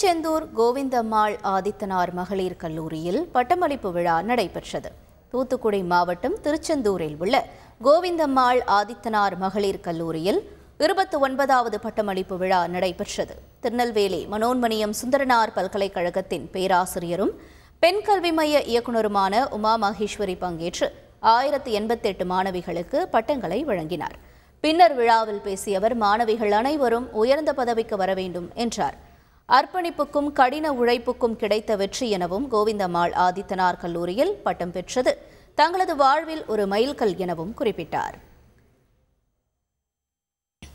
திருச்செந்தூர் கோவிந்தம்மாள் ஆதித்தனார் மகளிர் கல்லூரியில் பட்டமளிப்பு விழா நடைபெற்றது தூத்துக்குடி மாவட்டம் திருச்செந்தூரில் உள்ள கோவிந்தம்மாள் ஆதித்தனார் மகளிர் கல்லூரியில் இருபத்தி ஒன்பதாவது பட்டமளிப்பு விழா நடைபெற்றது திருநெல்வேலி மனோன்மணியம் சுந்தரனார் பல்கலைக்கழகத்தின் பேராசிரியரும் பெண் கல்வி மைய இயக்குநருமான உமா மகேஸ்வரி பங்கேற்று ஆயிரத்தி எண்பத்தெட்டு மாணவிகளுக்கு பட்டங்களை வழங்கினார் பின்னர் விழாவில் பேசிய அவர் மாணவிகள் அனைவரும் உயர்ந்த பதவிக்கு வர வேண்டும் என்றார் அர்ப்பணிப்புக்கும் கடின உழைப்புக்கும் கிடைத்த வெற்றி எனவும் கோவிந்தமாள் ஆதித்தனார் கல்லூரியில் பட்டம் பெற்றது தங்களது வாழ்வில் ஒரு மைல்கல் எனவும் குறிப்பிட்டார்